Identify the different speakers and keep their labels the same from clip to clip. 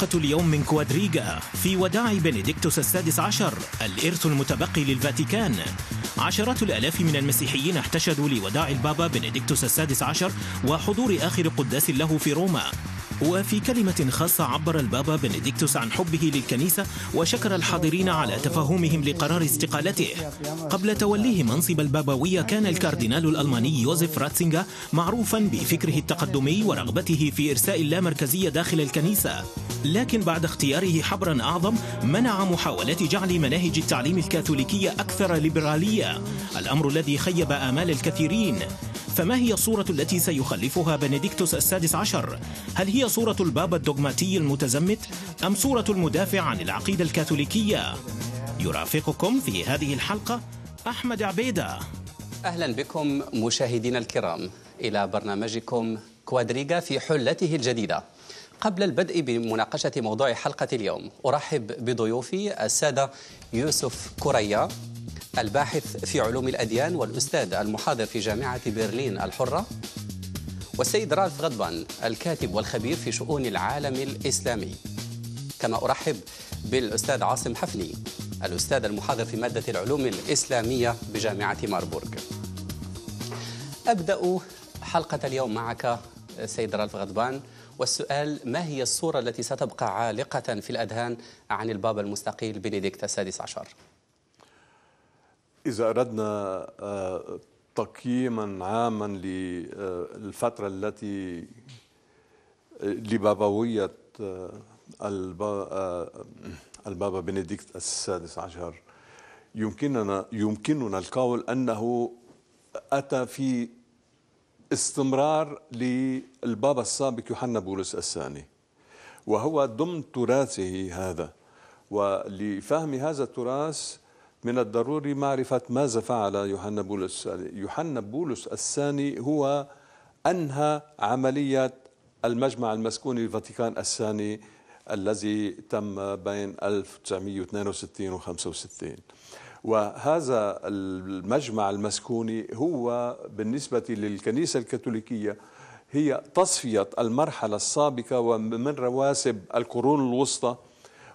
Speaker 1: حلقة اليوم من كوادريجا في وداع بنديكتوس السادس عشر الإرث المتبقي للفاتيكان عشرات الآلاف من المسيحيين احتشدوا لوداع البابا بنديكتوس السادس عشر وحضور آخر قداس له في روما وفي كلمة خاصة عبر البابا بنديكتوس عن حبه للكنيسة وشكر الحاضرين على تفهمهم لقرار استقالته قبل توليه منصب البابوية كان الكاردينال الألماني يوزف راتسينغا معروفا بفكره التقدمي ورغبته في إرساء اللامركزية داخل الكنيسة لكن بعد اختياره حبرا أعظم منع محاولات جعل مناهج التعليم الكاثوليكية أكثر ليبرالية الأمر الذي خيب آمال الكثيرين فما هي الصورة التي سيخلفها بنديكتوس السادس عشر؟ هل هي صورة البابا الدوغماتي المتزمت أم صورة المدافع عن العقيدة الكاثوليكية؟ يرافقكم في هذه الحلقة أحمد عبيدة أهلا بكم مشاهدينا الكرام
Speaker 2: إلى برنامجكم كوادريغا في حلته الجديدة قبل البدء بمناقشة موضوع حلقة اليوم أرحب بضيوفي السادة يوسف كوريا الباحث في علوم الأديان والأستاذ المحاضر في جامعة برلين الحرة والسيد رالف غضبان الكاتب والخبير في شؤون العالم الإسلامي كما أرحب بالأستاذ عاصم حفني الأستاذ المحاضر في مادة العلوم الإسلامية بجامعة ماربورغ أبدأ حلقة اليوم معك سيد رالف غضبان والسؤال ما هي الصورة التي ستبقى عالقة في الأذهان عن البابا المستقيل بنديكت السادس عشر؟
Speaker 3: إذا أردنا آه، تقييما عاما للفترة التي لبابوية آه، آه، البابا بنديكت السادس عشر يمكننا يمكننا القول أنه أتى في استمرار للبابا السابق يوحنا بولس الثاني وهو ضمن تراثه هذا ولفهم هذا التراث من الضروري معرفة ماذا فعل يوحنا بولس يوحنا بولس الثاني هو أنهى عملية المجمع المسكوني الفاتيكان الثاني الذي تم بين 1962 و 65 وهذا المجمع المسكوني هو بالنسبة للكنيسة الكاثوليكية هي تصفية المرحلة السابقة ومن رواسب القرون الوسطى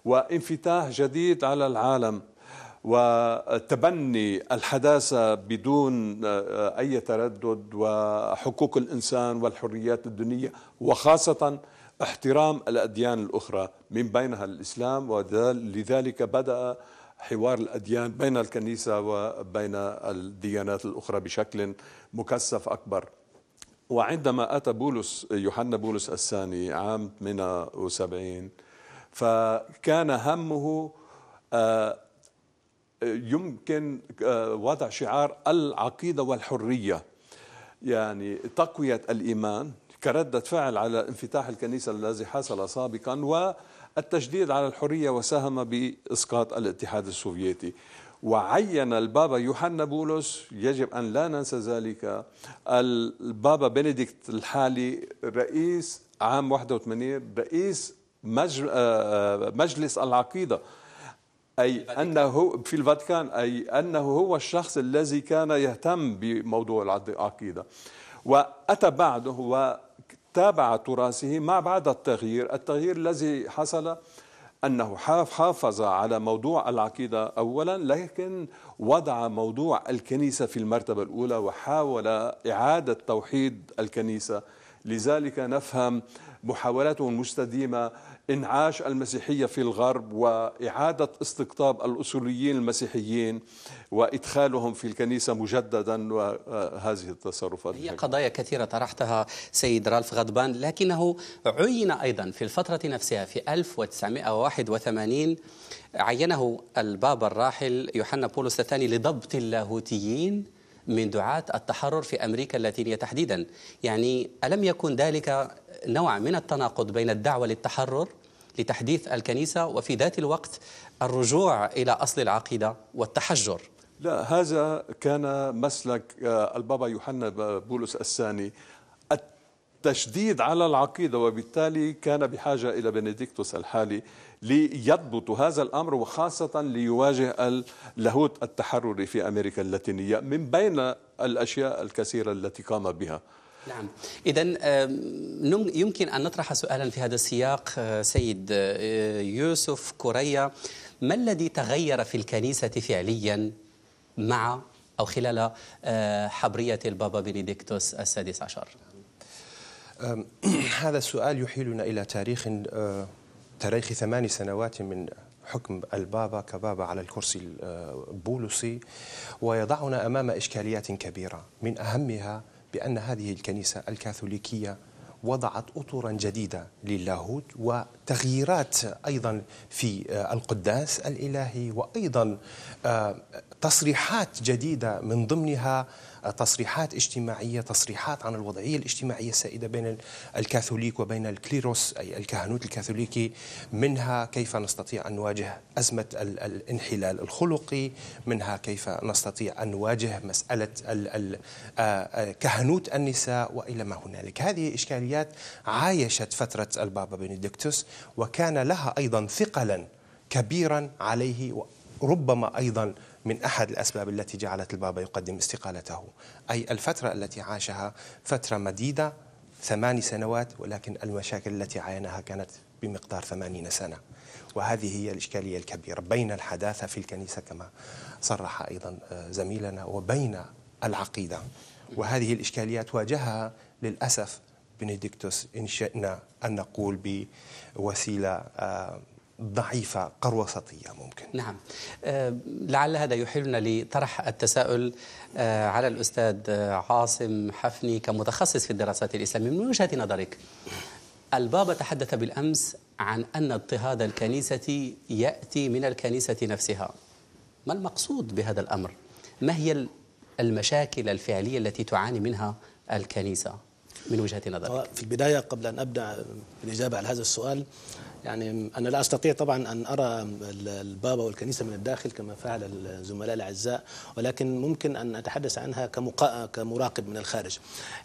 Speaker 3: وانفتاح جديد على العالم وتبني الحداثة بدون آه، أي تردد وحقوق الإنسان والحريات الدينية وخاصة احترام الأديان الأخرى من بينها الإسلام ولذلك بدأ حوار الأديان بين الكنيسة وبين الديانات الأخرى بشكل مكثف أكبر وعندما أتى بولس يوحنا بولس الثاني عام 78 فكان همه آه، يمكن آه، وضع شعار العقيدة والحرية يعني تقوية الإيمان كردة فعل على انفتاح الكنيسة الذي حصل سابقا والتشديد على الحرية وساهم بإسقاط الاتحاد السوفيتي وعين البابا يوحنا بولس يجب أن لا ننسى ذلك البابا بنديكت الحالي رئيس عام 81 رئيس آه، مجلس العقيده أي الفاتيكان. أنه في الفاتيكان أي أنه هو الشخص الذي كان يهتم بموضوع العقيدة وأتى بعده وتابع تراثه مع بعد التغيير التغيير الذي حصل أنه حافظ على موضوع العقيدة أولا لكن وضع موضوع الكنيسة في المرتبة الأولى وحاول إعادة توحيد الكنيسة لذلك نفهم محاولاته المستديمة انعاش المسيحيه في الغرب واعاده استقطاب الاصوليين المسيحيين وادخالهم في الكنيسه مجددا وهذه التصرفات
Speaker 2: هي قضايا كثيره طرحتها سيد رالف غضبان لكنه عين ايضا في الفتره نفسها في 1981 عينه البابا الراحل يوحنا بولس الثاني لضبط اللاهوتيين من دعاة التحرر في أمريكا اللاتينية تحديدا يعني ألم يكن ذلك نوع من التناقض بين الدعوة للتحرر لتحديث الكنيسة وفي ذات الوقت الرجوع إلى أصل العقيدة والتحجر
Speaker 3: لا هذا كان مسلك آه، البابا يوحنا بولس الثاني التشديد على العقيدة وبالتالي كان بحاجة إلى بنديكتوس الحالي ليضبط هذا الأمر وخاصة ليواجه اللاهوت التحرري في أمريكا اللاتينية من بين الأشياء الكثيرة التي قام بها
Speaker 2: نعم إذا يمكن أن نطرح سؤالا في هذا السياق آه، سيد آه، يوسف كوريا ما الذي تغير في الكنيسة فعليا مع أو خلال آه، حبرية البابا بنديكتوس السادس عشر
Speaker 4: هذا السؤال يحيلنا إلى تاريخ تاريخ ثماني سنوات من حكم البابا كبابا على الكرسي البولسي ويضعنا أمام إشكاليات كبيرة من أهمها بأن هذه الكنيسة الكاثوليكية وضعت اطرا جديده للاهوت وتغييرات ايضا في آه، القداس الالهي وايضا آه، تصريحات جديدة من ضمنها آه، تصريحات اجتماعية تصريحات عن الوضعية الاجتماعية السائدة بين الكاثوليك وبين الكليروس أي الكهنوت الكاثوليكي منها كيف نستطيع أن نواجه أزمة الانحلال الخلقي منها كيف نستطيع أن نواجه مسألة آه، آه، كهنوت النساء وإلى ما هنالك هذه إشكاليات عايشت فترة البابا بنديكتوس وكان لها أيضا ثقلا كبيرا عليه وربما أيضا من أحد الأسباب التي جعلت البابا يقدم استقالته أي الفترة التي عاشها فترة مديدة ثماني سنوات ولكن المشاكل التي عاينها كانت بمقدار ثمانين سنة وهذه هي الإشكالية الكبيرة بين الحداثة في الكنيسة كما صرح أيضا آه، زميلنا وبين العقيدة وهذه الإشكاليات واجهها للأسف بنديكتوس إن شئنا أن نقول بوسيلة آه، ضعيفة قروسطية ممكن نعم آه، لعل هذا يحيلنا
Speaker 2: لطرح التساؤل آه، على الأستاذ آه، عاصم حفني كمتخصص في الدراسات الإسلامية من وجهة نظرك البابا تحدث بالأمس عن أن اضطهاد الكنيسة يأتي من الكنيسة نفسها ما المقصود بهذا الأمر؟ ما هي المشاكل الفعلية التي تعاني منها الكنيسة؟ من وجهة نظرك؟
Speaker 5: في البداية قبل أن أبدأ بالإجابة على هذا السؤال يعني أنا لا أستطيع طبعا أن أرى البابا والكنيسة من الداخل كما فعل الزملاء الأعزاء ولكن ممكن أن أتحدث عنها كمراقب من الخارج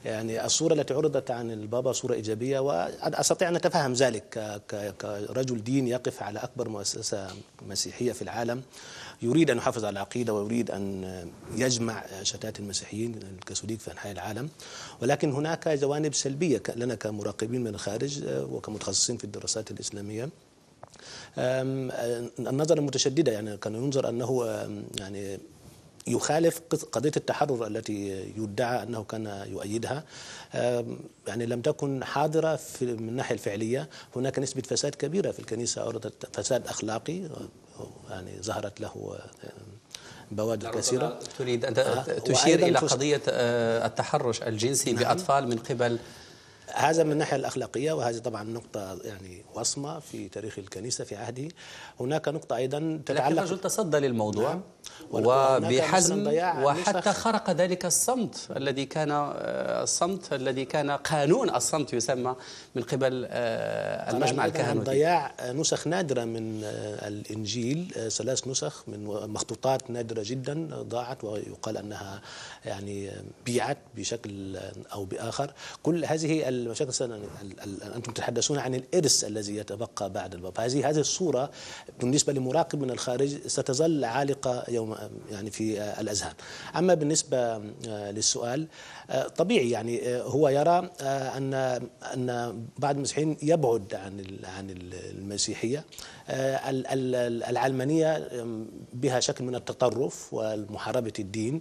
Speaker 5: يعني الصورة التي عرضت عن البابا صورة إيجابية وأستطيع أن أتفهم ذلك كرجل دين يقف على أكبر مؤسسة مسيحية في العالم يريد أن يحافظ على العقيدة ويريد أن يجمع شتات المسيحيين الكاثوليك في أنحاء العالم ولكن هناك جوانب سلبية لنا كمراقبين من الخارج آه، وكمتخصصين في الدراسات الإسلامية آه، النظرة المتشددة يعني كان ينظر أنه يعني يخالف قضية التحرر التي يدعى أنه كان يؤيدها يعني لم تكن حاضرة في من الناحية الفعلية هناك نسبة فساد كبيرة في الكنيسة أوردت فساد أخلاقي يعني ظهرت له بوادر كثيرة
Speaker 2: تريد أن آه، تشير إلى قضية
Speaker 5: آه، التحرش الجنسي نعم. بأطفال من قبل هذا من الناحية الأخلاقية وهذه طبعا نقطة يعني وصمة في تاريخ الكنيسة في عهده هناك نقطة أيضا تتعلق لكن الرجل
Speaker 2: تصدى للموضوع نعم. وبحزم وحتى خرق ذلك الصمت الذي كان آه، الصمت الذي كان قانون الصمت يسمى من قبل آه، المجمع الكهنوتي ضياع
Speaker 5: نسخ نادرة من آه، الإنجيل ثلاث نسخ من مخطوطات نادرة جدا ضاعت ويقال أنها يعني بيعت بشكل أو بآخر كل هذه المشاكل يعني مثلا انتم تتحدثون عن الارث الذي يتبقى بعد الباب هذه هذه الصوره بالنسبه لمراقب من الخارج ستظل عالقه يوم يعني في الاذهان اما بالنسبه آه، للسؤال آه، طبيعي يعني آه، هو يرى ان ان بعض المسيحيين يبعد عن عن المسيحيه العلمانيه بها شكل من التطرف ومحاربه الدين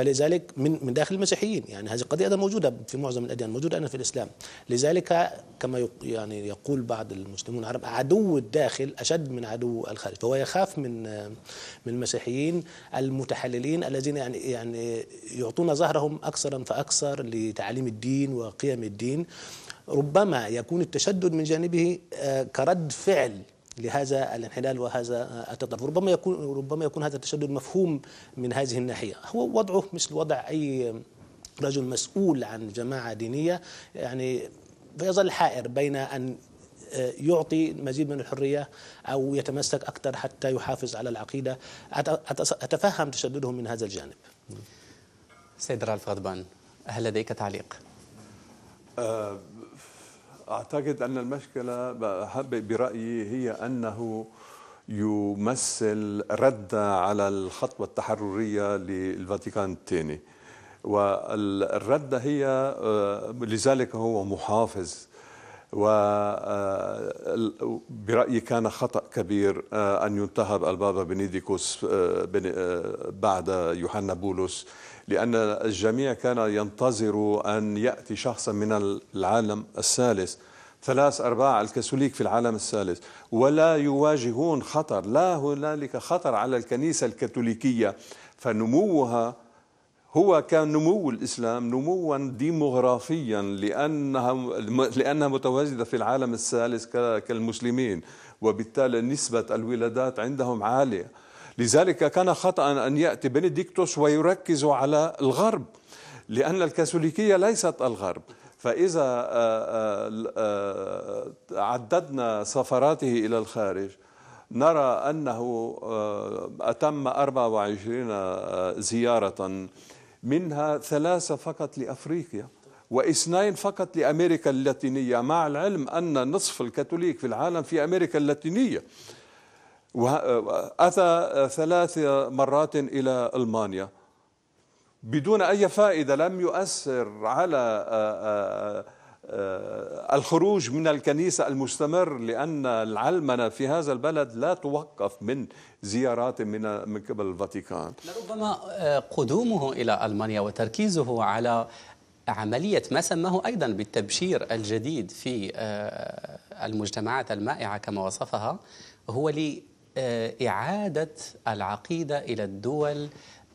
Speaker 5: فلذلك من من داخل المسيحيين يعني هذه القضيه موجوده في معظم الاديان موجوده انا في الاسلام لذلك كما يعني يقول بعض المسلمون العرب عدو الداخل اشد من عدو الخارج فهو يخاف من من المسيحيين المتحللين الذين يعني يعني يعطون ظهرهم اكثرا فاكثر لتعليم الدين وقيم الدين ربما يكون التشدد من جانبه آه، كرد فعل لهذا الانحلال وهذا التطرف ربما يكون ربما يكون هذا التشدد مفهوم من هذه الناحيه هو وضعه مثل وضع اي رجل مسؤول عن جماعه دينيه يعني فيظل حائر بين ان يعطي مزيد من الحرية أو يتمسك أكثر حتى يحافظ على العقيدة أتفهم تشددهم من هذا الجانب سيد رالف غضبان هل لديك تعليق؟
Speaker 3: أه اعتقد ان المشكله برايي هي انه يمثل رد على الخطوه التحرريه للفاتيكان الثاني والرده هي آه، لذلك هو محافظ و آه، برايي كان خطأ كبير آه، أن ينتهب البابا بنيديكوس بعد يوحنا بولس لأن الجميع كان ينتظر أن يأتي شخصا من العالم الثالث ثلاث أرباع الكاثوليك في العالم الثالث ولا يواجهون خطر لا هنالك خطر على الكنيسة الكاثوليكية فنموها هو كان نمو الإسلام نموا ديموغرافيا لأنها, لأنها متواجدة في العالم الثالث كالمسلمين وبالتالي نسبة الولادات عندهم عالية لذلك كان خطأ أن يأتي بنديكتوس ويركز على الغرب لأن الكاثوليكية ليست الغرب فإذا آه، آه، آه، عددنا سفراته إلى الخارج نرى أنه أتم 24 زيارة منها ثلاثة فقط لأفريقيا واثنين فقط لأمريكا اللاتينية مع العلم أن نصف الكاثوليك في العالم في أمريكا اللاتينية وأتى أه، ثلاث مرات إلى ألمانيا بدون أي فائدة لم يؤثر على أه، أه، الخروج من الكنيسة المستمر لأن العلمنة في هذا البلد لا توقف من زيارات من من قبل الفاتيكان
Speaker 2: لربما قدومه إلى ألمانيا وتركيزه على عملية ما سماه أيضا بالتبشير الجديد في المجتمعات المائعة كما وصفها هو لي آه، إعادة العقيدة إلى الدول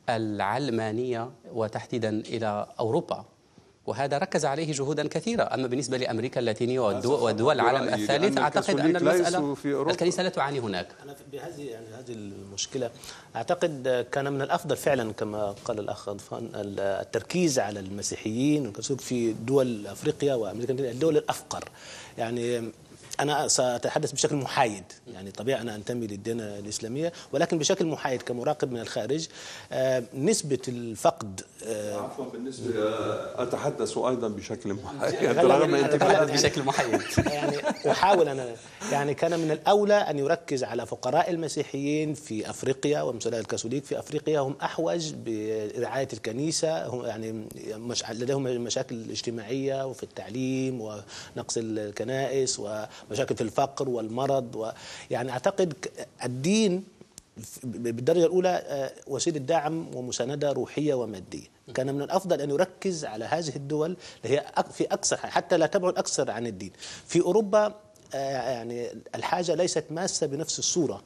Speaker 2: العلمانية وتحديدا إلى أوروبا وهذا ركز عليه جهودا كثيرة أما بالنسبة لأمريكا اللاتينية ودول العالم الثالث أعتقد أن المسألة
Speaker 3: في
Speaker 5: الكنيسة لا تعاني هناك أنا بهذه يعني هذه المشكلة أعتقد كان من الأفضل فعلا كما قال الأخ التركيز على المسيحيين في دول أفريقيا وأمريكا الدول الأفقر يعني أنا سأتحدث بشكل محايد يعني طبيعي أنا أنتمي للديانة الإسلامية ولكن بشكل محايد كمراقب من الخارج آه، نسبة الفقد
Speaker 3: آه، عفوا بالنسبة آه، أتحدث أيضا بشكل محايد رغم اتحدث بشكل محايد يعني
Speaker 5: أحاول أنا يعني كان من الأولى أن يركز على فقراء المسيحيين في أفريقيا ومسؤولية الكاثوليك في أفريقيا هم أحوج برعاية الكنيسة هم يعني لديهم مشاكل اجتماعية وفي التعليم ونقص الكنائس و مشاكل الفقر والمرض و يعني أعتقد الدين بالدرجة الأولى آه، وسيلة دعم ومساندة روحية ومادية كان من الأفضل أن يركز على هذه الدول اللي هي في أكثر حتى لا تبعد أكثر عن الدين في أوروبا آه، يعني الحاجة ليست ماسة بنفس الصورة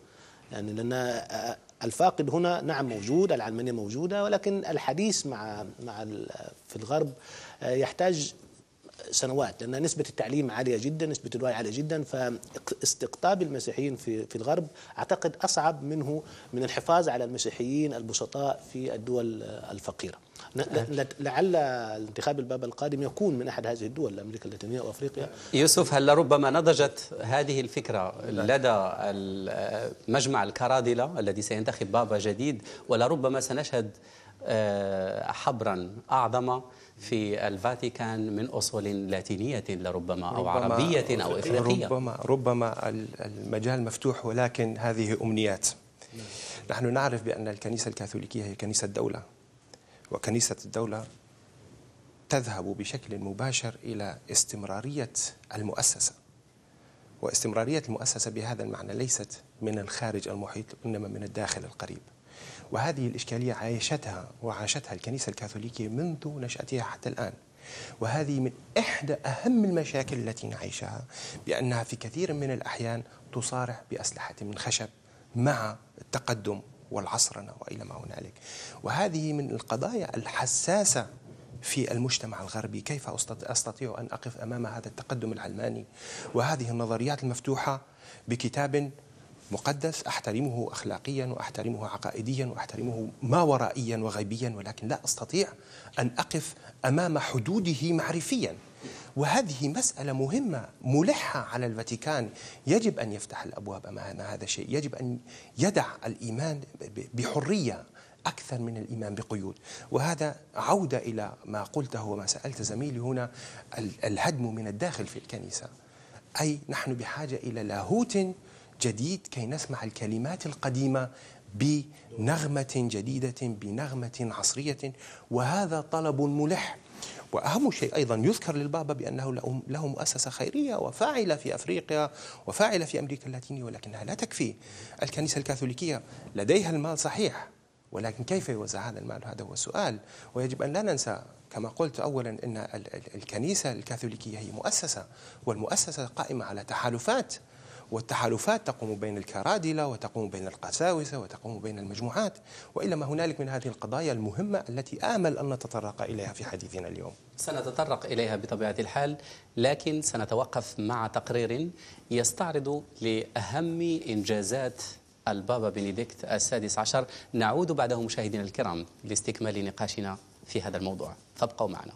Speaker 5: يعني لأن آه، الفاقد هنا نعم موجود العلمانية موجودة ولكن الحديث مع مع في الغرب يحتاج سنوات لأن نسبة التعليم عالية جدا نسبة الوعي عالية جدا فاستقطاب المسيحيين في, في الغرب أعتقد أصعب منه من الحفاظ على المسيحيين البسطاء في الدول الفقيرة لعل انتخاب الباب القادم يكون من أحد هذه الدول أمريكا اللاتينية وأفريقيا
Speaker 2: يوسف هل ربما نضجت هذه الفكرة لدى مجمع الكرادلة الذي سينتخب بابا جديد ولربما سنشهد آه، حبرا أعظم في الفاتيكان من أصول لاتينية لربما أو ربما عربية أو إفريقية ربما,
Speaker 4: ربما المجال مفتوح ولكن هذه أمنيات نحن نعرف بأن الكنيسة الكاثوليكية هي كنيسة الدولة وكنيسة الدولة تذهب بشكل مباشر إلى استمرارية المؤسسة واستمرارية المؤسسة بهذا المعنى ليست من الخارج المحيط إنما من الداخل القريب وهذه الإشكالية عايشتها وعاشتها الكنيسة الكاثوليكية منذ نشأتها حتى الآن وهذه من إحدى أهم المشاكل التي نعيشها بأنها في كثير من الأحيان تصارع بأسلحة من خشب مع التقدم والعصرنة وإلى ما هنالك وهذه من القضايا الحساسة في المجتمع الغربي كيف أستطيع أن أقف أمام هذا التقدم العلماني وهذه النظريات المفتوحة بكتاب مقدس احترمه اخلاقيا واحترمه عقائديا واحترمه ما ورائيا وغيبيا ولكن لا استطيع ان اقف امام حدوده معرفيا وهذه مسألة مهمة ملحة على الفاتيكان يجب أن يفتح الأبواب أمام هذا الشيء يجب أن يدع الإيمان بحرية أكثر من الإيمان بقيود وهذا عودة إلى ما قلته وما سألت زميلي هنا الهدم من الداخل في الكنيسة أي نحن بحاجة إلى لاهوت جديد كي نسمع الكلمات القديمة بنغمة جديدة بنغمة عصرية وهذا طلب ملح واهم شيء ايضا يذكر للبابا بانه له مؤسسه خيريه وفاعله في افريقيا وفاعله في امريكا اللاتينيه ولكنها لا تكفي. الكنيسه الكاثوليكيه لديها المال صحيح ولكن كيف يوزع هذا المال؟ هذا هو السؤال ويجب ان لا ننسى كما قلت اولا ان الكنيسه الكاثوليكيه هي مؤسسه والمؤسسه قائمه على تحالفات والتحالفات تقوم بين الكرادلة وتقوم بين القساوسة وتقوم بين المجموعات وإلا ما هنالك من هذه القضايا المهمة التي آمل أن نتطرق إليها في حديثنا اليوم
Speaker 2: سنتطرق إليها بطبيعة الحال لكن سنتوقف مع تقرير يستعرض لأهم إنجازات البابا بنديكت السادس عشر نعود بعده مشاهدينا الكرام
Speaker 1: لاستكمال نقاشنا في هذا الموضوع فابقوا معنا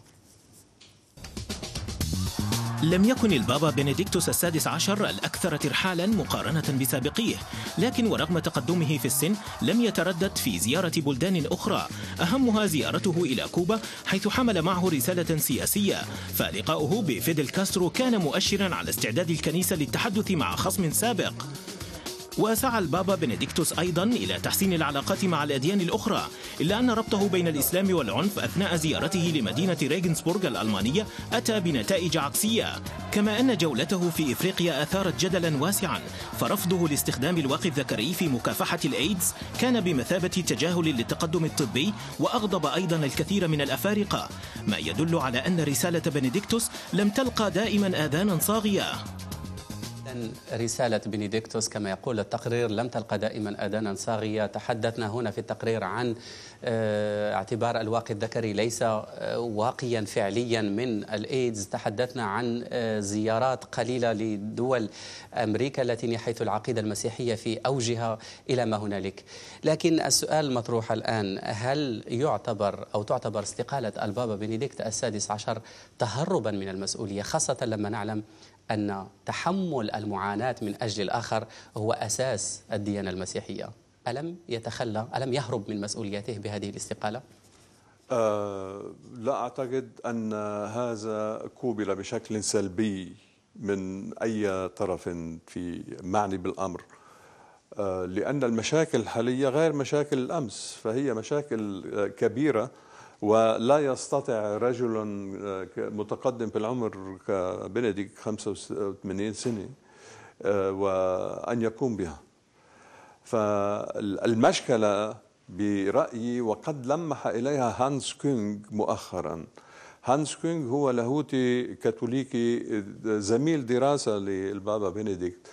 Speaker 1: لم يكن البابا بنديكتوس السادس عشر الأكثر ترحالا مقارنة بسابقيه لكن ورغم تقدمه في السن لم يتردد في زيارة بلدان أخرى أهمها زيارته إلى كوبا حيث حمل معه رسالة سياسية فلقاؤه بفيدل كاسترو كان مؤشرا على استعداد الكنيسة للتحدث مع خصم سابق وسعى البابا بنديكتوس أيضا إلى تحسين العلاقات مع الأديان الأخرى إلا أن ربطه بين الإسلام والعنف أثناء زيارته لمدينة ريغنسبورغ الألمانية أتى بنتائج عكسية كما أن جولته في إفريقيا أثارت جدلا واسعا فرفضه لاستخدام الواقي الذكري في مكافحة الإيدز كان بمثابة تجاهل للتقدم الطبي وأغضب أيضا الكثير من الأفارقة ما يدل على أن رسالة بنديكتوس لم تلقى دائما آذانا صاغية
Speaker 2: عن رسالة بنديكتوس كما يقول التقرير لم تلقى دائما أذانا صاغية تحدثنا هنا في التقرير عن آه، اعتبار الواقي الذكري ليس آه، واقيا فعليا من الإيدز تحدثنا عن آه، زيارات قليلة لدول أمريكا اللاتينية حيث العقيدة المسيحية في أوجها إلى ما هنالك لكن السؤال المطروح الآن هل يعتبر أو تعتبر استقالة البابا بنديكت السادس عشر تهربا من المسؤولية خاصة لما نعلم أن تحمل المعاناة من أجل الآخر هو أساس الديانة المسيحية ألم يتخلى ألم يهرب من مسؤوليته بهذه الاستقالة؟
Speaker 3: أه لا أعتقد أن هذا كوبل بشكل سلبي من أي طرف في معني بالأمر أه لأن المشاكل الحالية غير مشاكل الأمس فهي مشاكل آه، كبيرة ولا يستطع رجل آه، متقدم في العمر كبنديك 85 سنه آه، وان يقوم بها فالمشكله برايي وقد لمح اليها هانس كينغ مؤخرا هانس كينغ هو لاهوتي كاثوليكي زميل دراسه للبابا بنديكت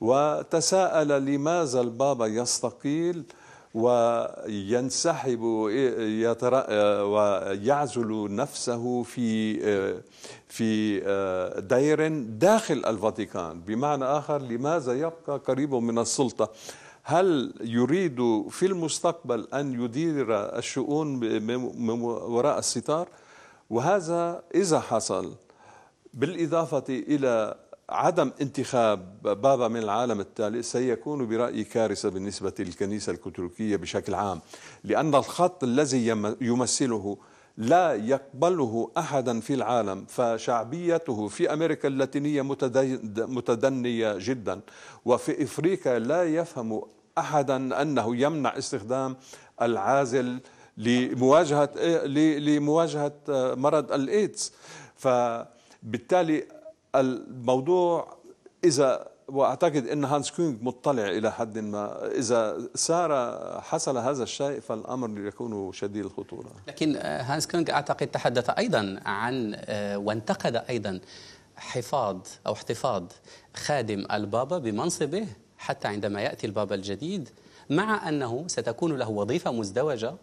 Speaker 3: وتساءل لماذا البابا يستقيل وينسحب إيه، ويعزل نفسه في في دير داخل الفاتيكان بمعنى آخر لماذا يبقى قريب من السلطة هل يريد في المستقبل أن يدير الشؤون من وراء الستار وهذا إذا حصل بالإضافة إلى عدم انتخاب بابا من العالم التالي سيكون برأيي كارثة بالنسبة للكنيسة الكاثوليكية بشكل عام لأن الخط الذي يمثله لا يقبله أحدا في العالم فشعبيته في أمريكا اللاتينية متدنية جدا وفي إفريقيا لا يفهم أحدا أنه يمنع استخدام العازل لمواجهة لمواجهة مرض الإيدز فبالتالي الموضوع إذا واعتقد ان هانس كونغ مطلع الى حد ما اذا سار حصل هذا الشيء فالامر يكون شديد الخطوره
Speaker 2: لكن آه، هانس كونغ اعتقد تحدث ايضا عن آه، وانتقد ايضا حفاظ او احتفاظ خادم البابا بمنصبه حتى عندما ياتي البابا الجديد مع انه ستكون له وظيفه مزدوجه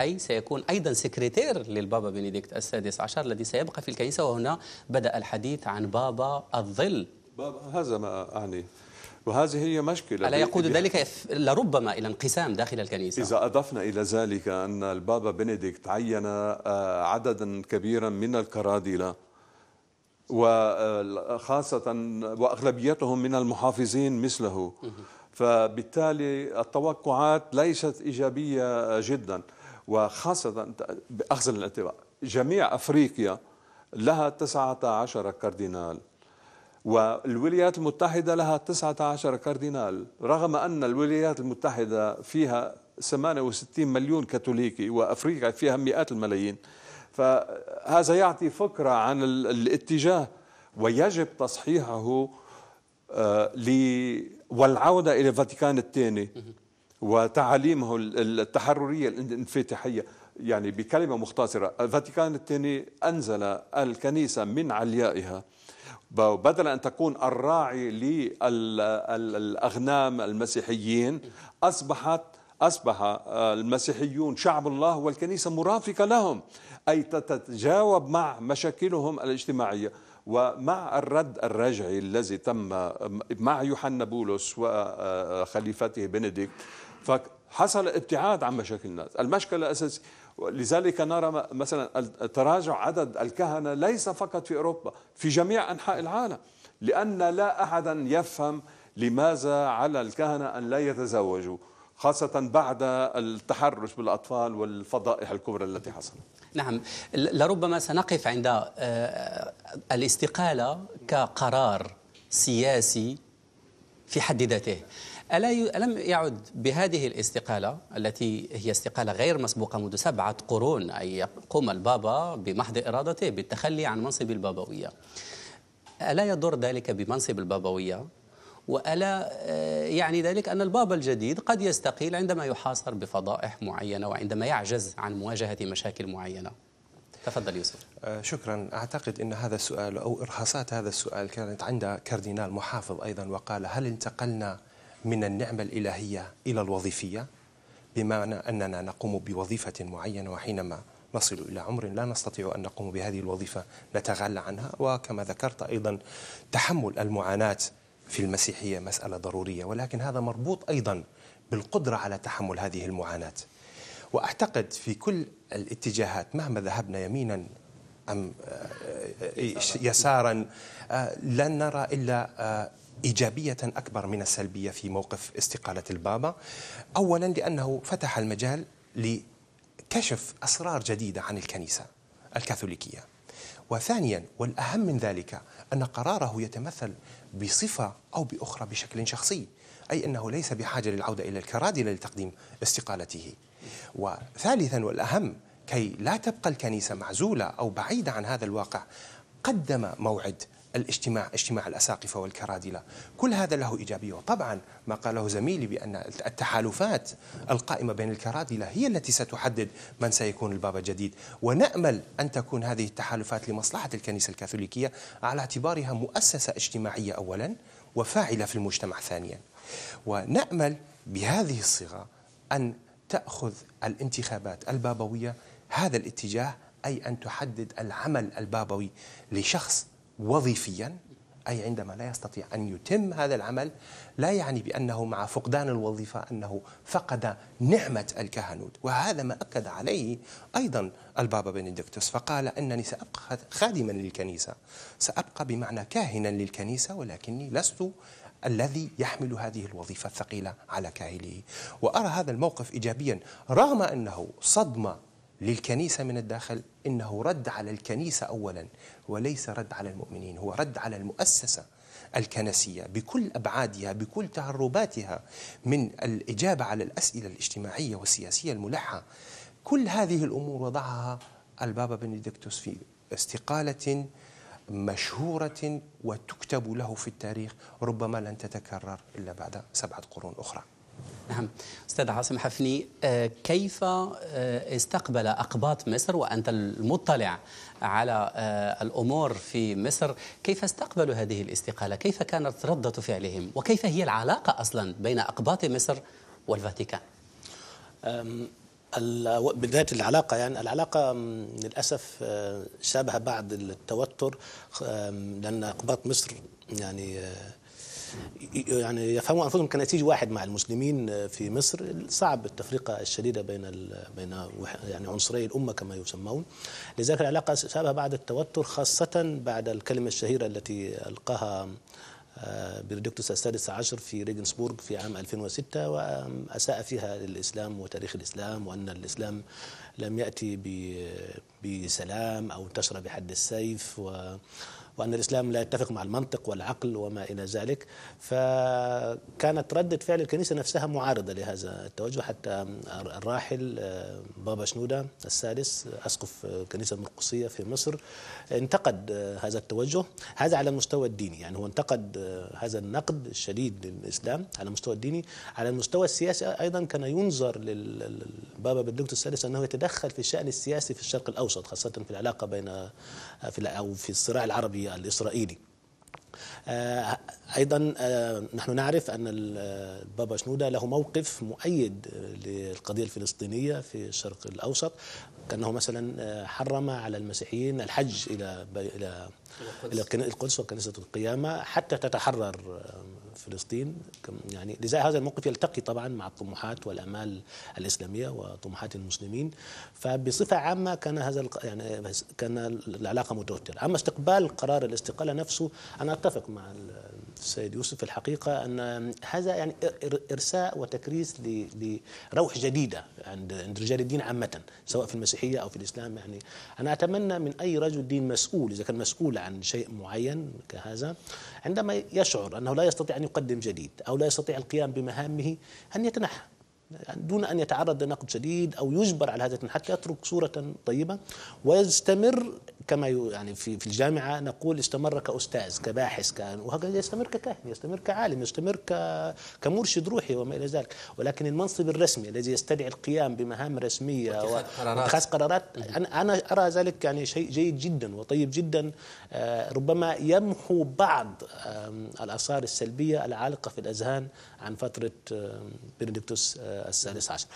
Speaker 2: أي سيكون أيضا سكرتير للبابا بنديكت السادس عشر الذي سيبقى في الكنيسة وهنا بدأ الحديث عن بابا الظل
Speaker 3: بابا هذا ما أعني وهذه هي مشكلة ألا يقود ذلك لربما إلى انقسام داخل الكنيسة إذا أضفنا إلى ذلك أن البابا بنديكت عين آه، عددا كبيرا من الكرادلة آه، وخاصة وأغلبيتهم من المحافظين مثله فبالتالي التوقعات ليست إيجابية جدا وخاصة بأخذ الانتباه جميع أفريقيا لها 19 كاردينال والولايات المتحدة لها 19 كاردينال رغم أن الولايات المتحدة فيها 68 مليون كاثوليكي وأفريقيا فيها مئات الملايين فهذا يعطي فكرة عن الاتجاه ويجب تصحيحه آه، والعودة إلى الفاتيكان الثاني وتعاليمه التحررية الانفتاحية يعني بكلمة مختصرة الفاتيكان الثاني أنزل الكنيسة من عليائها بدل أن تكون الراعي للأغنام المسيحيين أصبحت أصبح آه، المسيحيون شعب الله والكنيسة مرافقة لهم أي تتجاوب مع مشاكلهم الاجتماعية ومع الرد الرجعي الذي تم مع يوحنا بولس وخليفته آه، بنديكت فحصل ابتعاد عن مشاكل الناس المشكلة الأساسية لذلك نرى مثلا تراجع عدد الكهنة ليس فقط في أوروبا في جميع أنحاء العالم لأن لا أحدا يفهم لماذا على الكهنة أن لا يتزوجوا خاصة بعد التحرش بالأطفال والفضائح الكبرى التي حصلت
Speaker 2: نعم لربما سنقف عند آه، الاستقالة كقرار سياسي في حد ذاته ألا ي... ألم يعد بهذه الاستقالة التي هي استقالة غير مسبوقة منذ سبعة قرون أي يقوم البابا بمحض إرادته بالتخلي عن منصب البابوية ألا يضر ذلك بمنصب البابوية وألا آه، يعني ذلك أن البابا الجديد قد يستقيل عندما يحاصر بفضائح معينة وعندما يعجز عن
Speaker 4: مواجهة مشاكل معينة تفضل يوسف آه، شكرا أعتقد أن هذا السؤال أو إرهاصات هذا السؤال كانت عند كاردينال محافظ أيضا وقال هل انتقلنا من النعمة الإلهية إلى الوظيفية بمعنى أننا نقوم بوظيفة معينة وحينما نصل إلى عمر لا نستطيع أن نقوم بهذه الوظيفة نتغلى عنها وكما ذكرت أيضا تحمل المعاناة في المسيحية مسألة ضرورية ولكن هذا مربوط أيضا بالقدرة على تحمل هذه المعاناة وأعتقد في كل الاتجاهات مهما ذهبنا يمينا أم آه، آه، آه، يسارا لن نرى إلا إيجابية أكبر من السلبية في موقف استقالة البابا أولا لأنه فتح المجال لكشف أسرار جديدة عن الكنيسة الكاثوليكية وثانيا والأهم من ذلك أن قراره يتمثل بصفة أو بأخرى بشكل شخصي أي أنه ليس بحاجة للعودة إلى الكرادلة لتقديم استقالته وثالثا والأهم كي لا تبقى الكنيسة معزولة أو بعيدة عن هذا الواقع قدم موعد الاجتماع اجتماع الأساقفة والكرادلة كل هذا له إيجابية وطبعا ما قاله زميلي بأن التحالفات القائمة بين الكرادلة هي التي ستحدد من سيكون البابا الجديد ونأمل أن تكون هذه التحالفات لمصلحة الكنيسة الكاثوليكية على اعتبارها مؤسسة اجتماعية أولا وفاعلة في المجتمع ثانيا ونأمل بهذه الصيغة أن تأخذ الانتخابات البابوية هذا الاتجاه أي أن تحدد العمل البابوي لشخص وظيفيا أي عندما لا يستطيع أن يتم هذا العمل لا يعني بأنه مع فقدان الوظيفة أنه فقد نعمة الكهنوت وهذا ما أكد عليه أيضا البابا بنديكتوس فقال أنني سأبقى خادما للكنيسة سأبقى بمعنى كاهنا للكنيسة ولكني لست الذي يحمل هذه الوظيفة الثقيلة على كاهله وأرى هذا الموقف إيجابيا رغم أنه صدمة للكنيسة من الداخل إنه رد على الكنيسة أولا هو ليس رد على المؤمنين هو رد على المؤسسة الكنسية بكل أبعادها بكل تهرباتها من الإجابة على الأسئلة الاجتماعية والسياسية الملحة كل هذه الأمور وضعها البابا بنديكتوس في استقالة مشهورة وتكتب له في التاريخ ربما لن تتكرر إلا بعد سبعة قرون أخرى نعم أستاذ عاصم حفني آه، كيف آه، استقبل
Speaker 2: أقباط مصر وأنت المطلع على آه، الأمور في مصر كيف استقبلوا هذه الاستقالة كيف كانت ردة فعلهم وكيف هي العلاقة أصلا بين
Speaker 5: أقباط مصر والفاتيكان بداية العلاقة يعني العلاقة للأسف شابه بعض التوتر لأن أقباط مصر يعني يعني يفهموا انفسهم كنتيجه واحد مع المسلمين في مصر صعب التفرقه الشديده بين بين يعني عنصري الامه كما يسمون لذلك العلاقه شابه بعد التوتر خاصه بعد الكلمه الشهيره التي القاها آه، بيردكتوس السادس عشر في ريجنسبورغ في عام 2006 وأساء فيها للإسلام وتاريخ الإسلام وأن الإسلام لم يأتي بسلام أو انتشر بحد السيف و وأن الإسلام لا يتفق مع المنطق والعقل وما إلى ذلك فكانت ردة فعل الكنيسة نفسها معارضة لهذا التوجه حتى الراحل آه، بابا شنودة السادس أسقف آه، كنيسة المرقصية في مصر انتقد آه، هذا التوجه هذا على المستوى الديني يعني هو انتقد هذا النقد الشديد للإسلام على المستوى الديني على المستوى السياسي أيضا كان ينظر للبابا بندقت السادس أنه يتدخل في الشأن السياسي في الشرق الأوسط خاصة في العلاقة بين في أو في الصراع العربي الإسرائيلي آه، ايضا آه، نحن نعرف ان البابا آه، شنوده له موقف مؤيد للقضيه الفلسطينيه في الشرق الاوسط كانه مثلا آه، حرم على المسيحيين الحج الى الى الى القدس وكنيسه القيامه حتى تتحرر آه، فلسطين يعني لذا هذا الموقف يلتقي طبعا مع الطموحات والامال الاسلاميه وطموحات المسلمين فبصفه عامه كان هذا يعني كان العلاقه متوتره اما استقبال قرار الاستقاله نفسه انا اتفق مع السيد يوسف الحقيقة أن هذا يعني إرساء وتكريس لروح جديدة عند رجال الدين عامة سواء في المسيحية أو في الإسلام يعني أنا أتمنى من أي رجل دين مسؤول إذا كان مسؤول عن شيء معين كهذا عندما يشعر أنه لا يستطيع أن يقدم جديد أو لا يستطيع القيام بمهامه أن يتنحى دون أن يتعرض لنقد شديد أو يجبر على هذا حتى يترك صورة طيبة ويستمر كما يعني في في الجامعة نقول استمر كأستاذ كباحث وهكذا يستمر ككاهن يستمر كعالم يستمر كمرشد روحي وما إلى ذلك ولكن المنصب الرسمي الذي يستدعي القيام بمهام رسمية واتخاذ قرارات أنا أنا أرى ذلك يعني شيء جيد جدا وطيب جدا آه، ربما يمحو بعض الآثار السلبية العالقة في الأذهان عن فترة بنديكتوس آه، السادس عشر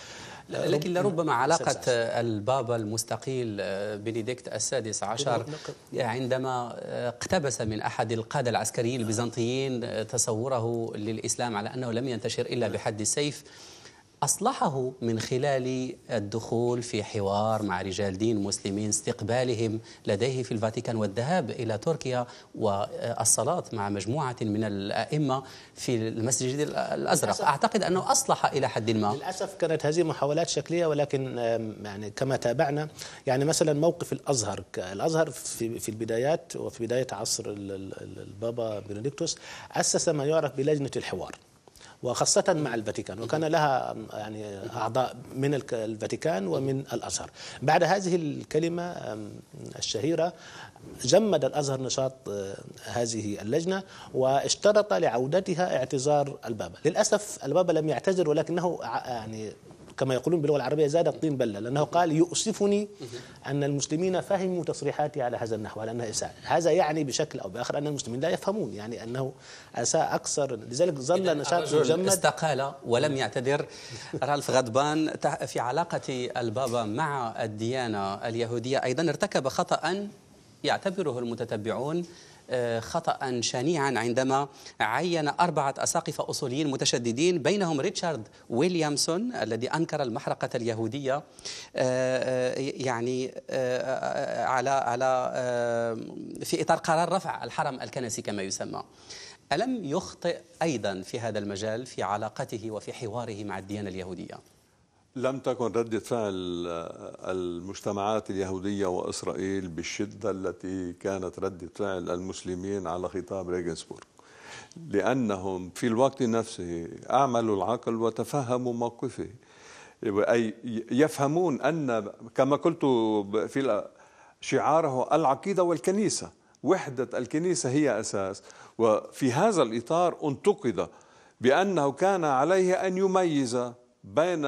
Speaker 5: لكن لربما علاقة البابا
Speaker 2: المستقيل آه، بنديكت السادس عشر عندما آه، اقتبس من أحد القادة العسكريين البيزنطيين آه، تصوره للإسلام على أنه لم ينتشر إلا بحد السيف أصلحه من خلال الدخول في حوار مع رجال دين مسلمين استقبالهم لديه في الفاتيكان والذهاب إلى تركيا والصلاة مع مجموعة من الأئمة في المسجد الأزرق أعتقد أنه أصلح إلى حد ما
Speaker 5: للأسف كانت هذه محاولات شكلية ولكن يعني كما تابعنا يعني مثلا موقف الأزهر الأزهر في البدايات وفي بداية عصر البابا بنديكتوس أسس ما يعرف بلجنة الحوار وخاصة مع الفاتيكان وكان لها يعني أعضاء من الفاتيكان ومن الأزهر بعد هذه الكلمة الشهيرة جمد الازهر نشاط آه، هذه اللجنه واشترط لعودتها اعتذار البابا، للاسف البابا لم يعتذر ولكنه يعني كما يقولون باللغة العربية زاد الطين بلة لأنه قال يؤسفني أن المسلمين فهموا تصريحاتي على هذا النحو على أنها إساءة هذا يعني بشكل أو بآخر أن المسلمين لا يفهمون يعني أنه أساء أكثر لذلك ظل نشاط مجمد
Speaker 2: استقال ولم يعتذر رالف غضبان في علاقة البابا مع الديانة اليهودية أيضا ارتكب خطأ يعتبره المتتبعون آه، خطأ شنيعا عندما عين أربعة أساقفة أصوليين متشددين بينهم ريتشارد ويليامسون الذي أنكر المحرقة اليهودية آه، آه، يعني على على في إطار قرار رفع الحرم الكنسي كما يسمى ألم يخطئ أيضا في هذا المجال في علاقته وفي حواره مع الديانة اليهودية؟
Speaker 3: لم تكن ردة فعل المجتمعات اليهودية وإسرائيل بالشدة التي كانت ردة فعل المسلمين على خطاب ريغنسبورغ لأنهم في الوقت نفسه أعملوا العقل وتفهموا موقفه أي يفهمون أن كما قلت في شعاره العقيدة والكنيسة وحدة الكنيسة هي أساس وفي هذا الإطار انتقد بأنه كان عليه أن يميز بين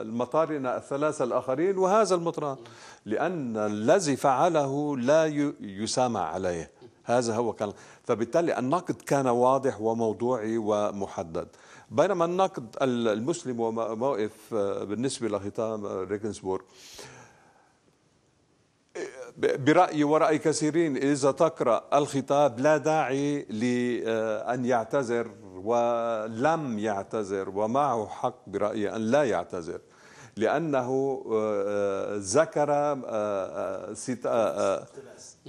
Speaker 3: المطارنة الثلاثة الآخرين وهذا المطران لأن الذي فعله لا يسامع عليه هذا هو كان فبالتالي النقد كان واضح وموضوعي ومحدد بينما النقد المسلم وموقف بالنسبة لختام ريغنسبورغ برأيي ورأي كثيرين إذا تقرأ الخطاب لا داعي لأن آه، يعتذر ولم يعتذر ومعه حق برأيي أن لا يعتذر لأنه آه، آه، ذكر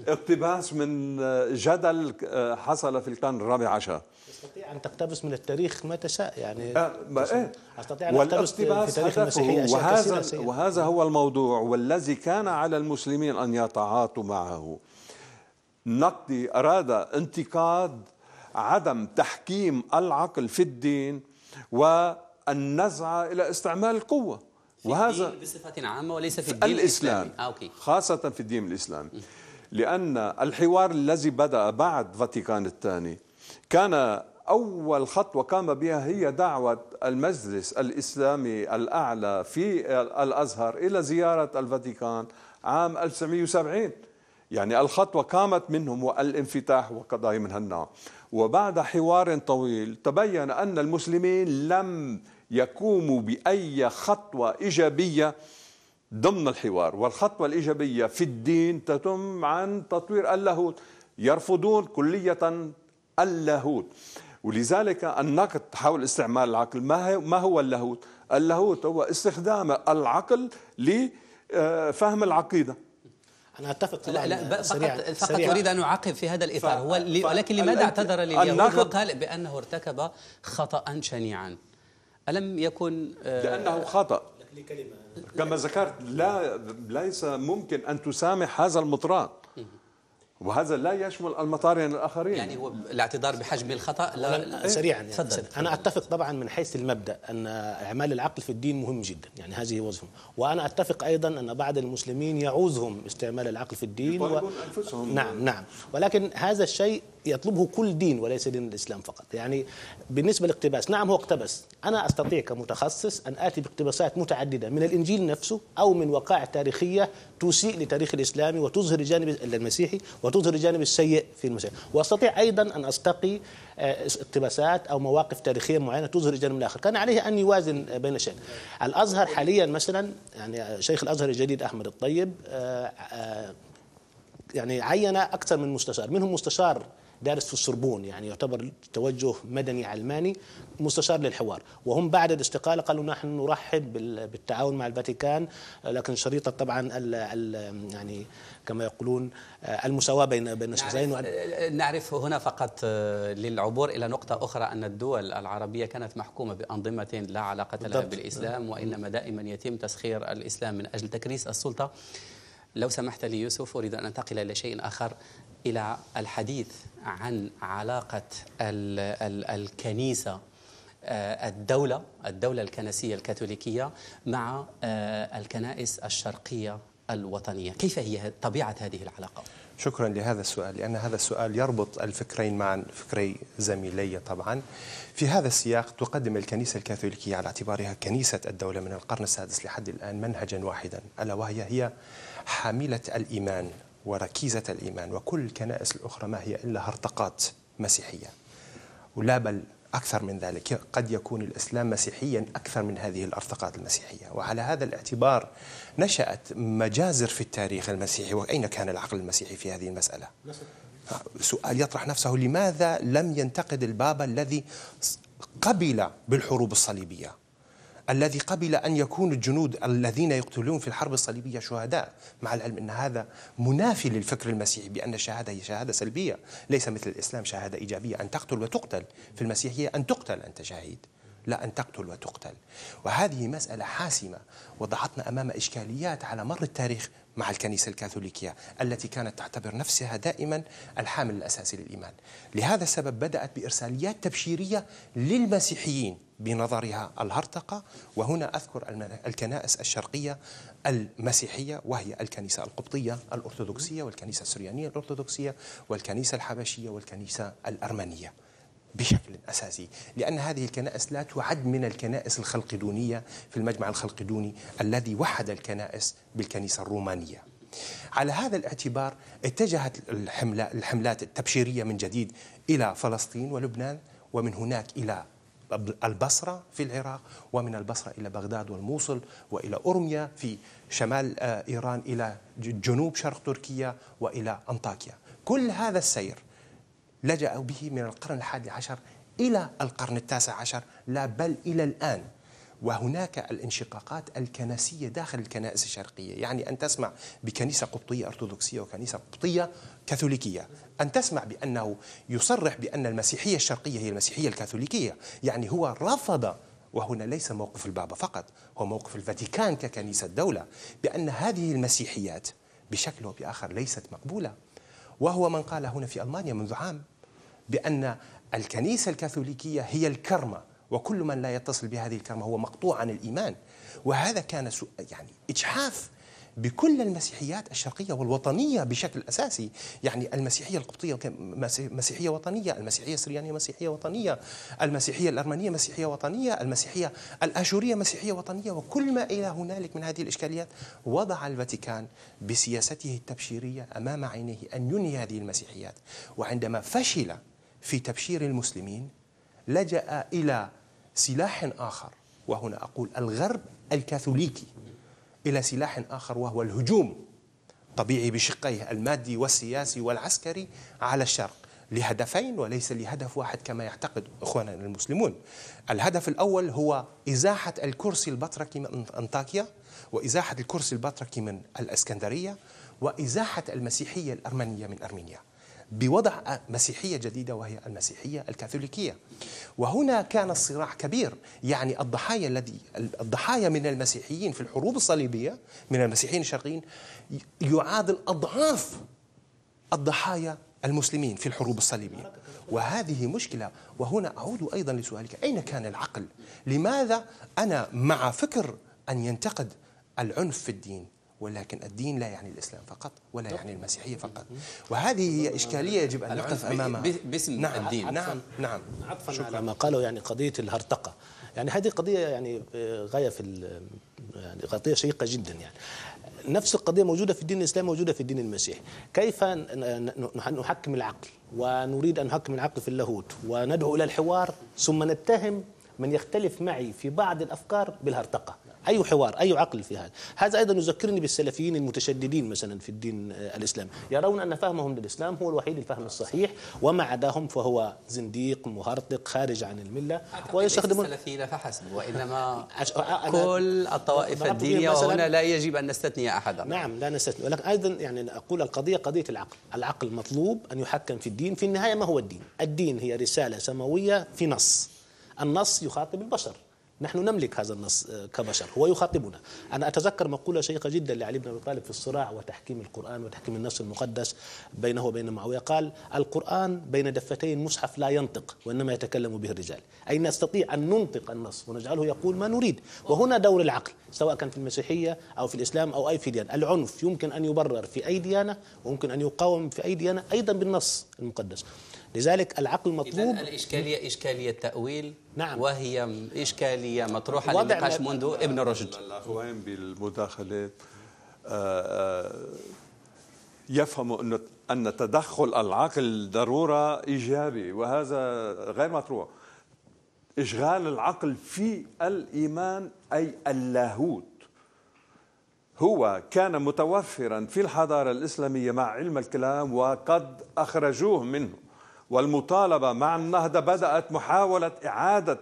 Speaker 3: اقتباس من جدل حصل في القرن الرابع عشر
Speaker 5: تستطيع ان تقتبس من التاريخ ما تشاء يعني أه ما إيه؟ استطيع ان اقتبس في تاريخ المسيحيه وهذا
Speaker 3: وهذا هو الموضوع والذي كان على المسلمين ان يتعاطوا معه نقدي اراد انتقاد عدم تحكيم العقل في الدين والنزعه الى استعمال القوه وهذا
Speaker 2: بصفه عامه وليس في الدين الاسلامي الإسلام. آه، أوكي.
Speaker 3: خاصه في الدين الاسلامي لأن الحوار الذي بدأ بعد فاتيكان الثاني كان أول خطوة قام بها هي دعوة المجلس الإسلامي الأعلى في الأزهر إلى زيارة الفاتيكان عام 1970 يعني الخطوة قامت منهم والانفتاح وقضايا من هالنوع وبعد حوار طويل تبين أن المسلمين لم يقوموا بأي خطوة إيجابية ضمن الحوار والخطوة الإيجابية في الدين تتم عن تطوير اللاهوت يرفضون كلية اللاهوت ولذلك النقد حول استعمال العقل ما ما هو اللاهوت؟ اللاهوت هو استخدام العقل لفهم آه، العقيده
Speaker 5: انا اتفق لا لا فقط
Speaker 3: فقط اريد ان
Speaker 2: اعقب في هذا الاطار هو ولكن لماذا اعتذر لليهود وقال بانه ارتكب خطا
Speaker 3: شنيعا الم يكن آه، لانه خطا كما ذكرت لا ليس ممكن ان تسامح هذا المطران وهذا لا يشمل المطارين الاخرين يعني هو
Speaker 2: الاعتذار بحجم الخطا لا, سريعا يعني صدر.
Speaker 3: انا
Speaker 5: اتفق طبعا من حيث المبدا ان اعمال العقل في الدين مهم جدا يعني هذه وجههم وانا اتفق ايضا ان بعض المسلمين يعوزهم استعمال العقل في الدين و... انفسهم نعم نعم ولكن هذا الشيء يطلبه كل دين وليس دين الإسلام فقط يعني بالنسبة للاقتباس نعم هو اقتبس أنا أستطيع كمتخصص أن آتي باقتباسات متعددة من الإنجيل نفسه أو من وقائع تاريخية تسيء لتاريخ الإسلامي وتظهر الجانب المسيحي وتظهر الجانب السيء في المسيح وأستطيع أيضا أن أستقي آه، اقتباسات أو مواقف تاريخية معينة تظهر الجانب الآخر كان عليه أن يوازن بين الشيء. الأزهر حاليا مثلا يعني شيخ الأزهر الجديد أحمد الطيب آه، آه، يعني عين اكثر من مستشار منهم مستشار دارس في السربون يعني يعتبر توجه مدني علماني مستشار للحوار وهم بعد الاستقالة قالوا نحن نرحب بالتعاون مع الفاتيكان لكن شريطة طبعا ال الـ يعني كما يقولون المساواة بين بين الشخصين
Speaker 2: نعرف هنا فقط آه، للعبور إلى نقطة أخرى أن الدول العربية كانت محكومة بأنظمة لا علاقة لها بالإسلام وإنما دائما يتم تسخير الإسلام من أجل تكريس السلطة لو سمحت لي يوسف أريد أن أنتقل إلى شيء آخر إلى الحديث عن علاقة الـ الـ الكنيسة آه، الدولة الدولة الكنسية الكاثوليكية مع آه، الكنائس الشرقية الوطنية كيف هي طبيعة هذه العلاقة؟
Speaker 4: شكرا لهذا السؤال لأن هذا السؤال يربط الفكرين معا فكري زميلي طبعا في هذا السياق تقدم الكنيسة الكاثوليكية على اعتبارها كنيسة الدولة من القرن السادس لحد الآن منهجا واحدا ألا وهي هي حاملة الإيمان وركيزة الإيمان وكل الكنائس الأخرى ما هي إلا هرطقات مسيحية ولا بل أكثر من ذلك قد يكون الإسلام مسيحيا أكثر من هذه الأرتقاط المسيحية وعلى هذا الاعتبار نشأت مجازر في التاريخ المسيحي وأين كان العقل المسيحي في هذه المسألة سؤال يطرح نفسه لماذا لم ينتقد البابا الذي قبل بالحروب الصليبية الذي قبل أن يكون الجنود الذين يقتلون في الحرب الصليبية شهداء مع العلم أن هذا منافي للفكر المسيحي بأن الشهادة هي شهادة سلبية ليس مثل الإسلام شهادة إيجابية أن تقتل وتقتل في المسيحية أن تقتل أنت شهيد لا أن تقتل وتقتل وهذه مسألة حاسمة وضعتنا أمام إشكاليات على مر التاريخ مع الكنيسة الكاثوليكية التي كانت تعتبر نفسها دائما الحامل الأساسي للإيمان لهذا السبب بدأت بإرساليات تبشيرية للمسيحيين بنظرها الهرطقة وهنا أذكر الكنائس الشرقية المسيحية وهي الكنيسة القبطية الأرثوذكسية والكنيسة السريانية الأرثوذكسية والكنيسة الحبشية والكنيسة الأرمنية بشكل أساسي لأن هذه الكنائس لا تعد من الكنائس الخلقدونية في المجمع الخلقدوني الذي وحد الكنائس بالكنيسة الرومانية على هذا الاعتبار اتجهت الحملات التبشيرية من جديد إلى فلسطين ولبنان ومن هناك إلى البصرة في العراق ومن البصرة إلى بغداد والموصل وإلى أرميا في شمال آه، إيران إلى جنوب شرق تركيا وإلى أنطاكيا كل هذا السير لجأ به من القرن الحادي عشر إلى القرن التاسع عشر لا بل إلى الآن وهناك الانشقاقات الكنسية داخل الكنائس الشرقية يعني أن تسمع بكنيسة قبطية أرثوذكسية وكنيسة قبطية كاثوليكية أن تسمع بأنه يصرح بأن المسيحية الشرقية هي المسيحية الكاثوليكية يعني هو رفض وهنا ليس موقف البابا فقط هو موقف الفاتيكان ككنيسة دولة بأن هذه المسيحيات بشكل أو بآخر ليست مقبولة وهو من قال هنا في ألمانيا منذ عام بأن الكنيسة الكاثوليكية هي الكرمة وكل من لا يتصل بهذه الكرامة هو مقطوع عن الإيمان وهذا كان يعني إجحاف بكل المسيحيات الشرقية والوطنية بشكل أساسي يعني المسيحية القبطية مسيحية وطنية المسيحية السريانية مسيحية وطنية المسيحية الأرمنية مسيحية وطنية المسيحية الآشورية مسيحية وطنية وكل ما إلى هنالك من هذه الإشكاليات وضع الفاتيكان بسياسته التبشيرية أمام عينيه أن ينهي هذه المسيحيات وعندما فشل في تبشير المسلمين لجأ إلى سلاح آخر وهنا أقول الغرب الكاثوليكي إلى سلاح آخر وهو الهجوم طبيعي بشقيه المادي والسياسي والعسكري على الشرق لهدفين وليس لهدف واحد كما يعتقد اخواننا المسلمون. الهدف الاول هو ازاحه الكرسي البطركي من انطاكيا وازاحه الكرسي البطركي من الاسكندريه وازاحه المسيحيه الارمنيه من ارمينيا. بوضع مسيحيه جديده وهي المسيحيه الكاثوليكيه. وهنا كان الصراع كبير، يعني الضحايا الذي الضحايا من المسيحيين في الحروب الصليبيه من المسيحيين الشرقيين يعادل اضعاف الضحايا المسلمين في الحروب الصليبيه. وهذه مشكله، وهنا اعود ايضا لسؤالك، اين كان العقل؟ لماذا انا مع فكر ان ينتقد العنف في الدين ولكن الدين لا يعني الإسلام فقط ولا نعم. يعني المسيحية فقط وهذه هي إشكالية يجب أن نقف أمامها باسم نعم الدين نعم نعم عطفا شكرا. على ما قاله يعني قضية الهرطقة
Speaker 5: يعني هذه قضية يعني آه، غاية في يعني قضية شيقة جدا يعني نفس القضية موجودة في الدين الإسلامي موجودة في الدين المسيحي كيف نحكم العقل ونريد أن نحكم العقل في اللاهوت وندعو إلى الحوار ثم نتهم من يختلف معي في بعض الأفكار بالهرطقة أي حوار أي عقل في هذا هذا أيضا يذكرني بالسلفيين المتشددين مثلا في الدين آه، الإسلامي يرون أن فهمهم للإسلام هو الوحيد الفهم الصحيح وما عداهم فهو زنديق مهرطق خارج عن الملة ويستخدمون
Speaker 2: السلفيين فحسب وإنما كل الطوائف الدينية وهنا لا يجب أن
Speaker 5: نستثني أحدا نعم لا نستثني ولكن أيضا يعني أقول القضية قضية العقل العقل مطلوب أن يحكم في الدين في النهاية ما هو الدين الدين هي رسالة سماوية في نص النص يخاطب البشر نحن نملك هذا النص آه، كبشر هو يخاطبنا أنا أتذكر مقولة شيقة جدا لعلي بن أبي طالب في الصراع وتحكيم القرآن وتحكيم النص المقدس بينه وبين معاوية قال القرآن بين دفتي مصحف لا ينطق وإنما يتكلم به الرجال أي نستطيع أن ننطق النص ونجعله يقول ما نريد وهنا دور العقل سواء كان في المسيحية أو في الإسلام أو أي في ديانة العنف يمكن أن يبرر في أي ديانة ويمكن أن يقاوم في أي ديانة أيضا بالنص المقدس لذلك العقل مطلوب
Speaker 2: الإشكالية إشكالية تأويل نعم وهي
Speaker 3: إشكالية مطروحة للنقاش منذ ابن رشد الأخوان بالمداخلات آه، آه، يفهموا أن أن تدخل العقل ضرورة إيجابي وهذا غير مطروح إشغال العقل في الإيمان أي اللاهوت هو كان متوفرا في الحضارة الإسلامية مع علم الكلام وقد أخرجوه منه والمطالبة مع النهضة بدأت محاولة إعادة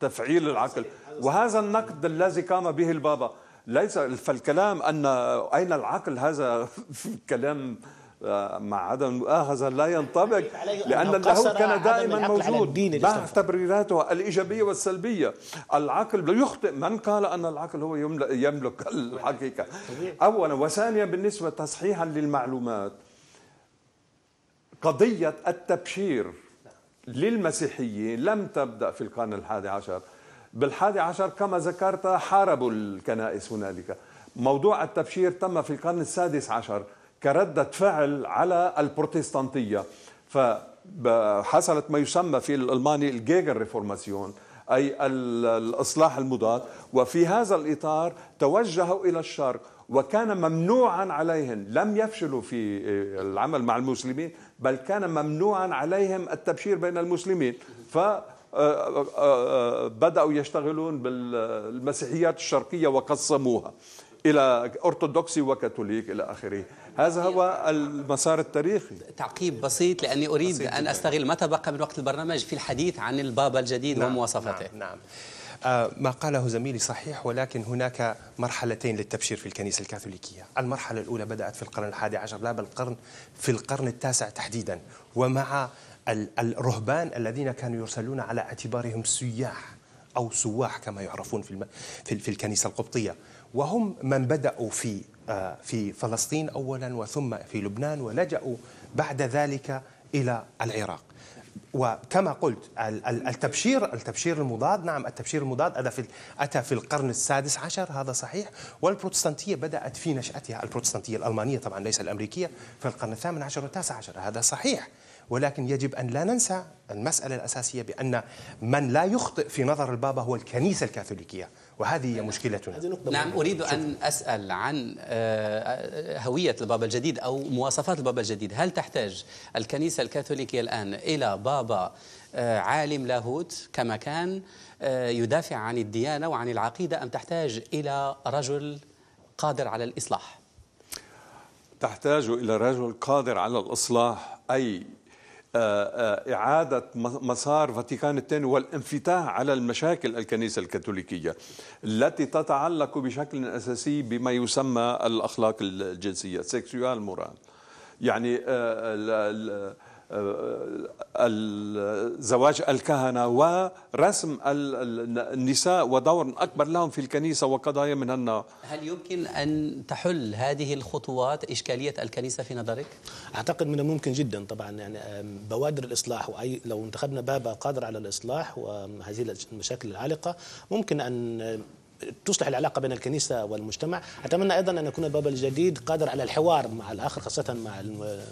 Speaker 3: تفعيل العقل وهذا النقد الذي قام به البابا ليس فالكلام أن أين العقل هذا كلام آه، مع عدم هذا لا ينطبق لأن اللاهوت كان دائما موجود مع تبريراته الإيجابية والسلبية العقل يخطئ من قال أن العقل هو يملك الحقيقة أولا وثانيا بالنسبة تصحيحا للمعلومات قضية التبشير للمسيحيين لم تبدأ في القرن الحادي عشر بالحادي عشر كما ذكرت حاربوا الكنائس هنالك موضوع التبشير تم في القرن السادس عشر كردة فعل على البروتستانتية فحصلت ما يسمى في الألماني الجيجر ريفورماسيون أي الإصلاح المضاد وفي هذا الإطار توجهوا إلى الشرق وكان ممنوعا عليهم لم يفشلوا في آه، العمل مع المسلمين بل كان ممنوعا عليهم التبشير بين المسلمين ف آه، آه، بدأوا يشتغلون بالمسيحيات الشرقية وقسموها الى ارثوذكسي وكاثوليك الى اخره هذا هو المسار التاريخي تعقيب بسيط لاني اريد بسيط ان
Speaker 2: استغل ما تبقى من وقت البرنامج في الحديث عن البابا الجديد نعم ومواصفاته
Speaker 4: نعم, نعم. آه، ما قاله زميلي صحيح ولكن هناك مرحلتين للتبشير في الكنيسة الكاثوليكية المرحلة الأولى بدأت في القرن الحادي عشر لا بل القرن في القرن التاسع تحديدا ومع الرهبان الذين كانوا يرسلون على اعتبارهم سياح أو سواح كما يعرفون في, الم... في, في الكنيسة القبطية وهم من بدأوا في آه، في فلسطين أولا وثم في لبنان ولجأوا بعد ذلك إلى العراق وكما قلت التبشير التبشير المضاد نعم التبشير المضاد أتى في أتى في القرن السادس عشر هذا صحيح والبروتستانتية بدأت في نشأتها البروتستانتية الألمانية طبعا ليس الأمريكية في القرن الثامن عشر والتاسع عشر هذا صحيح ولكن يجب أن لا ننسى المسألة الأساسية بأن من لا يخطئ في نظر البابا هو الكنيسة الكاثوليكية وهذه مشكلتنا نعم أريد أن أسأل عن
Speaker 2: آه، هوية البابا الجديد أو مواصفات البابا الجديد هل تحتاج الكنيسة الكاثوليكية الآن إلى بابا آه، عالم لاهوت كما كان آه، يدافع عن الديانة وعن العقيدة أم تحتاج إلى رجل قادر على الإصلاح؟
Speaker 3: تحتاج إلى رجل قادر على الإصلاح أي آه، آه، إعادة مسار فاتيكان الثاني والانفتاح على المشاكل الكنيسة الكاثوليكية التي تتعلق بشكل أساسي بما يسمى الأخلاق الجنسية مورال يعني آه، زواج الكهنه ورسم النساء ودور اكبر لهم في الكنيسه وقضايا من منهن
Speaker 2: هل يمكن ان
Speaker 5: تحل هذه الخطوات اشكاليه الكنيسه في نظرك؟ اعتقد من الممكن جدا طبعا يعني بوادر الاصلاح واي لو انتخبنا بابا قادر على الاصلاح وهذه المشاكل العالقه ممكن ان تصلح العلاقه بين الكنيسه والمجتمع، اتمنى ايضا ان يكون الباب الجديد قادر على الحوار مع الاخر خاصه مع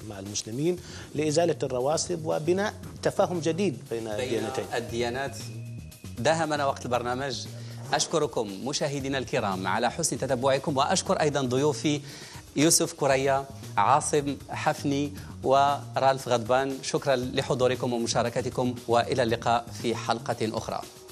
Speaker 5: مع المسلمين لازاله الرواسب وبناء تفاهم جديد بين, بين الديانتين. الديانات داهمنا
Speaker 2: وقت البرنامج اشكركم مشاهدينا الكرام على حسن تتبعكم واشكر ايضا ضيوفي يوسف كريا عاصم حفني ورالف غضبان شكرا لحضوركم ومشاركتكم والى اللقاء في حلقه اخرى